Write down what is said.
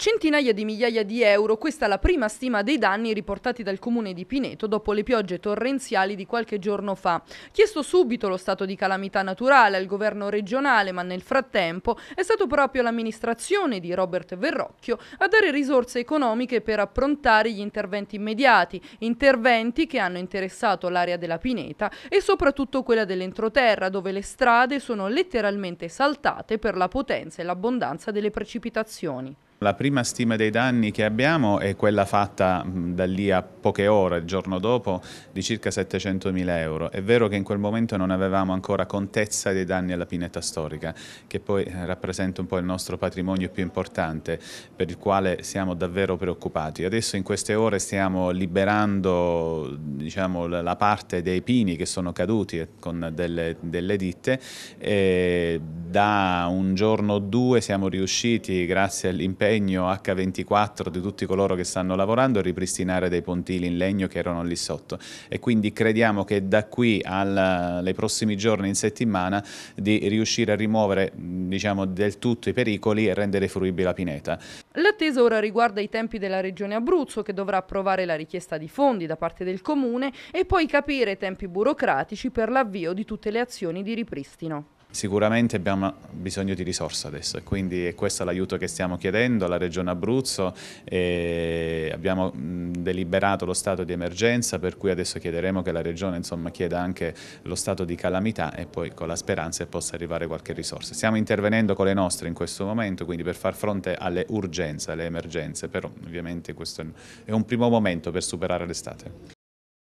Centinaia di migliaia di euro, questa è la prima stima dei danni riportati dal comune di Pineto dopo le piogge torrenziali di qualche giorno fa. Chiesto subito lo stato di calamità naturale al governo regionale, ma nel frattempo è stato proprio l'amministrazione di Robert Verrocchio a dare risorse economiche per approntare gli interventi immediati, interventi che hanno interessato l'area della Pineta e soprattutto quella dell'entroterra, dove le strade sono letteralmente saltate per la potenza e l'abbondanza delle precipitazioni. La prima stima dei danni che abbiamo è quella fatta dall'IAP poche ore, il giorno dopo, di circa 700 mila euro. È vero che in quel momento non avevamo ancora contezza dei danni alla pineta storica, che poi eh, rappresenta un po' il nostro patrimonio più importante, per il quale siamo davvero preoccupati. Adesso in queste ore stiamo liberando diciamo, la parte dei pini che sono caduti eh, con delle, delle ditte e da un giorno o due siamo riusciti, grazie all'impegno H24 di tutti coloro che stanno lavorando, a ripristinare dei pontini sedili in legno che erano lì sotto e quindi crediamo che da qui ai prossimi giorni in settimana di riuscire a rimuovere diciamo, del tutto i pericoli e rendere fruibile la pineta. L'attesa ora riguarda i tempi della Regione Abruzzo che dovrà approvare la richiesta di fondi da parte del Comune e poi capire i tempi burocratici per l'avvio di tutte le azioni di ripristino. Sicuramente abbiamo bisogno di risorse adesso e quindi è questo l'aiuto che stiamo chiedendo alla Regione Abruzzo. abbiamo deliberato lo stato di emergenza per cui adesso chiederemo che la Regione insomma, chieda anche lo stato di calamità e poi con la speranza che possa arrivare qualche risorsa. Stiamo intervenendo con le nostre in questo momento quindi per far fronte alle urgenze, alle emergenze, però ovviamente questo è un primo momento per superare l'estate.